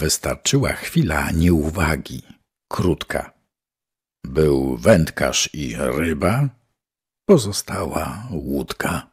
Wystarczyła chwila nieuwagi, krótka. Był wędkarz i ryba, pozostała łódka.